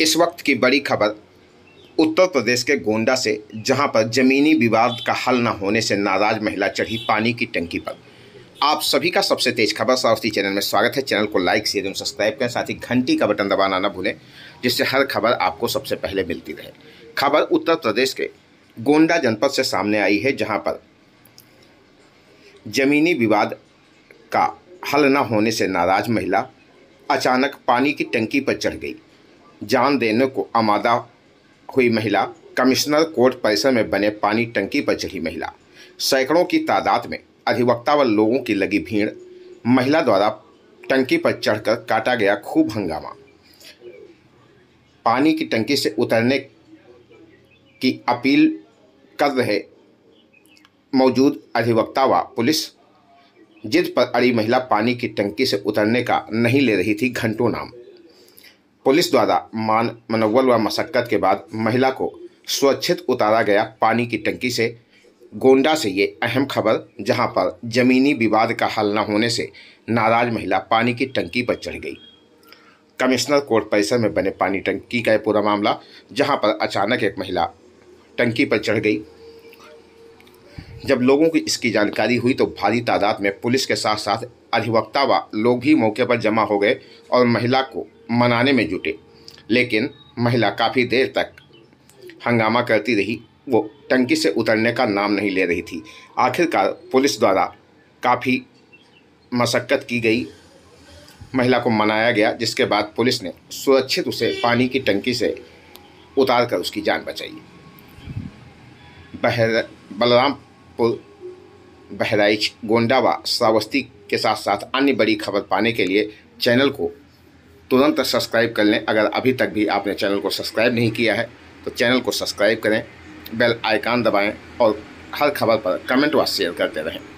इस वक्त की बड़ी खबर उत्तर प्रदेश के गोंडा से जहां पर जमीनी विवाद का हल न होने से नाराज महिला चढ़ी पानी की टंकी पर आप सभी का सबसे तेज खबर सावस्ती चैनल में स्वागत है चैनल को लाइक शेयर एवं सब्सक्राइब करें साथ ही घंटी का बटन दबाना ना भूलें जिससे हर खबर आपको सबसे पहले मिलती रहे खबर उत्तर प्रदेश के गोंडा जनपद से सामने आई है जहाँ पर जमीनी विवाद का हल न होने से नाराज महिला अचानक पानी की टंकी पर चढ़ गई जान देने को आमादा हुई महिला कमिश्नर कोर्ट परिसर में बने पानी टंकी पर चढ़ी महिला सैकड़ों की तादाद में अधिवक्ता व लोगों की लगी भीड़ महिला द्वारा टंकी पर चढ़कर काटा गया खूब हंगामा पानी की टंकी से उतरने की अपील कर रहे मौजूद अधिवक्ता व पुलिस जिद पर अड़ी महिला पानी की टंकी से उतरने का नहीं ले रही थी घंटों नाम पुलिस द्वारा मान मनोवल व मशक्क़त के बाद महिला को स्वच्छित उतारा गया पानी की टंकी से गोंडा से ये अहम खबर जहां पर जमीनी विवाद का हल न होने से नाराज महिला पानी की टंकी पर चढ़ गई कमिश्नर कोर्ट परिसर में बने पानी टंकी का यह पूरा मामला जहां पर अचानक एक महिला टंकी पर चढ़ गई जब लोगों को इसकी जानकारी हुई तो भारी तादाद में पुलिस के साथ साथ अधिवक्ता व लोग भी मौके पर जमा हो गए और महिला को मनाने में जुटे लेकिन महिला काफ़ी देर तक हंगामा करती रही वो टंकी से उतरने का नाम नहीं ले रही थी आखिरकार पुलिस द्वारा काफ़ी मशक्क़त की गई महिला को मनाया गया जिसके बाद पुलिस ने सुरक्षित उसे पानी की टंकी से उतार कर उसकी जान बचाई बहर बलराम पुल बहराइच गोंडावा श्रावस्ती के साथ साथ अन्य बड़ी खबर पाने के लिए चैनल को तुरंत सब्सक्राइब कर लें अगर अभी तक भी आपने चैनल को सब्सक्राइब नहीं किया है तो चैनल को सब्सक्राइब करें बेल आइकान दबाएं और हर खबर पर कमेंट व शेयर करते रहें